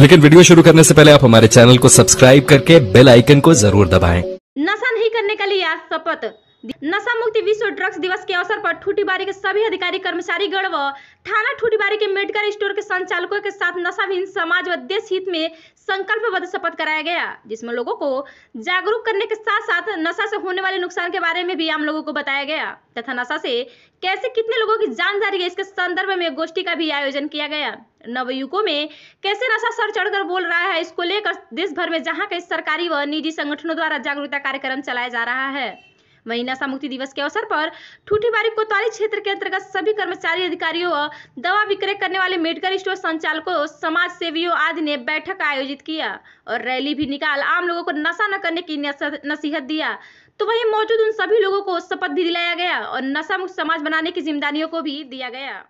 लेकिन वीडियो शुरू करने से पहले आप हमारे चैनल को सब्सक्राइब करके बेल आइकन को जरूर दबाएं। नशा नहीं करने का लिए शपथ नशा मुक्ति विश्व ड्रग्स दिवस के अवसर पर ठूटीबारी के सभी अधिकारी कर्मचारी गण व थाना ठूटीबारी के मेडिकल स्टोर के संचालकों के साथ नशाहीन समाज व देश हित में संकल्पबद्ध शपथ कराया गया जिसमें लोगों को जागरूक करने के साथ साथ नशा से होने वाले नुकसान के बारे में भी आम लोगों को बताया गया तथा नशा से कैसे कितने लोगों की जान जा रही है इसके संदर्भ में गोष्ठी का भी आयोजन किया गया नवयुवकों में कैसे नशा सर चढ़कर बोल रहा है इसको लेकर देश भर में जहाँ कई सरकारी व निजी संगठनों द्वारा जागरूकता कार्यक्रम चलाया जा रहा है वही नशा मुक्ति दिवस के अवसर पर ठूठीबारी कोतवाली क्षेत्र के अंतर्गत सभी कर्मचारी अधिकारियों और दवा विक्रय करने वाले मेडिकल स्टोर संचालकों समाज सेवियों आदि ने बैठक आयोजित किया और रैली भी निकाल आम लोगों को नशा न करने की नसीहत दिया तो वहीं मौजूद उन सभी लोगों को शपथ भी दिलाया गया और नशा मुक्त समाज बनाने की जिम्मेदारियों को भी दिया गया